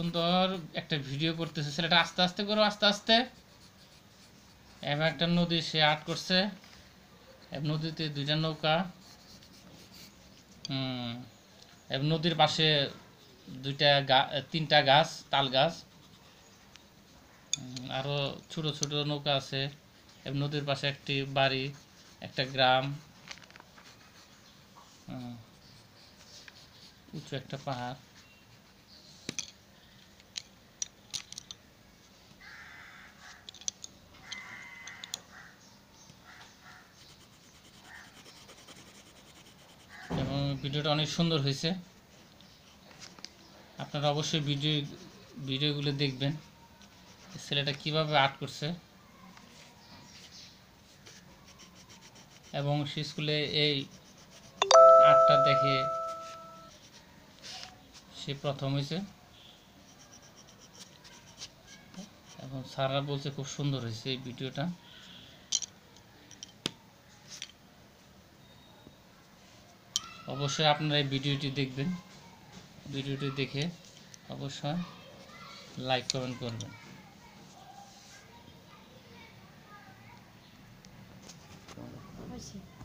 সুন্দর একটা ভিডিও করতেছে ছেলেটা আস্তে আস্তে করো আস্তে আস্তে এবার একটা নদী সে আর্ট করছে নদীতে দুইটা নৌকা হুম নদীর পাশে দুইটা তিনটা গাছ তাল গাছ আরও ছোট ছোট নৌকা আছে নদীর পাশে একটি বাড়ি একটা গ্রাম উঁচু একটা পাহাড় এবং ভিডিওটা অনেক সুন্দর হয়েছে আপনারা অবশ্যই ভিডিও ভিডিওগুলো দেখবেন ছেলেটা কিভাবে আর্ট করছে এবং সে স্কুলে এই আর্টটা দেখে সে প্রথম হয়েছে এবং স্যাররা বলছে খুব সুন্দর হয়েছে এই ভিডিওটা অবশ্যই আপনারা এই ভিডিওটি দেখবেন ভিডিওটি দেখে অবশ্যই লাইক কমেন্ট করবেন Спасибо.